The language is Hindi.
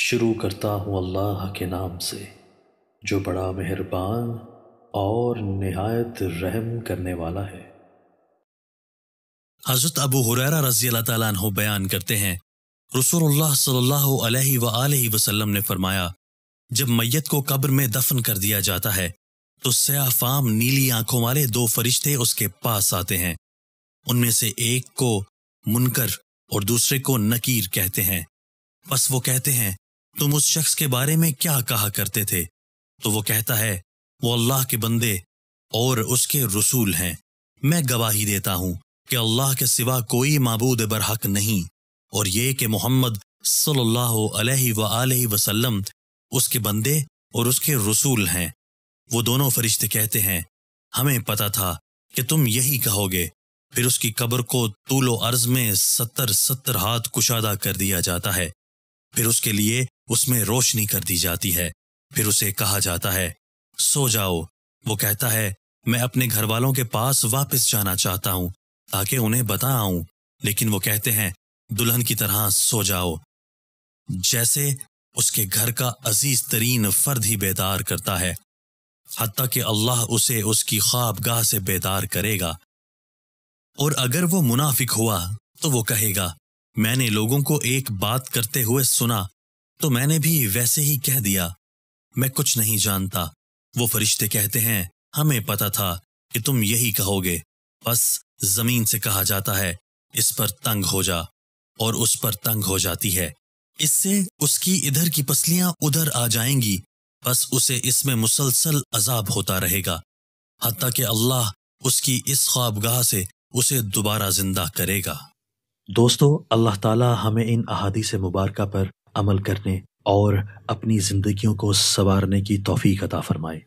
शुरू करता हूँ अल्लाह के नाम से जो बड़ा मेहरबान और नहायत रहम करने वाला है हज़रत अबू हुरैरा रजी अल्लाह तु बयान करते हैं रसूलुल्लाह सल्लल्लाहु अलैहि आलिहि वसल्लम ने फरमाया जब मैयत को कब्र में दफन कर दिया जाता है तो सयाफाम नीली आंखों वाले दो फरिश्ते उसके पास आते हैं उनमें से एक को मुनकर और दूसरे को नकीर कहते हैं बस वो कहते हैं तुम उस शख्स के बारे में क्या कहा करते थे तो वो कहता है वो अल्लाह के बंदे और उसके रसूल हैं मैं गवाही देता हूं कि अल्लाह के सिवा कोई मबूद बरहक नहीं और ये कि मोहम्मद सल्लल्लाहु अलैहि वसल्लम उसके बंदे और उसके रसूल हैं वो दोनों फरिश्ते कहते हैं हमें पता था कि तुम यही कहोगे फिर उसकी कब्र को तूलो अर्ज में सत्तर सत्तर हाथ कुशादा कर दिया जाता है फिर उसके लिए उसमें रोशनी कर दी जाती है फिर उसे कहा जाता है सो जाओ वो कहता है मैं अपने घर वालों के पास वापस जाना चाहता हूं ताकि उन्हें बता आऊं लेकिन वो कहते हैं दुल्हन की तरह सो जाओ जैसे उसके घर का अजीज तरीन फर्द ही बेदार करता है हती कि अल्लाह उसे उसकी ख्वाब गाह से बेदार करेगा और अगर वो मुनाफिक हुआ तो वो कहेगा मैंने लोगों को एक बात करते हुए सुना तो मैंने भी वैसे ही कह दिया मैं कुछ नहीं जानता वो फरिश्ते कहते हैं हमें पता था कि तुम यही कहोगे बस जमीन से कहा जाता है इस पर तंग हो जा और उस पर तंग हो जाती है इससे उसकी इधर की पसलियां उधर आ जाएंगी बस उसे इसमें मुसलसल अजाब होता रहेगा हती कि अल्लाह उसकी इस ख्वाबगाह से उसे दोबारा जिंदा करेगा दोस्तों अल्लाह ताला हमें इन अहादी से मुबारक पर अमल करने और अपनी ज़िंदगियों को संवारने की तोफ़ी अता फ़रमाए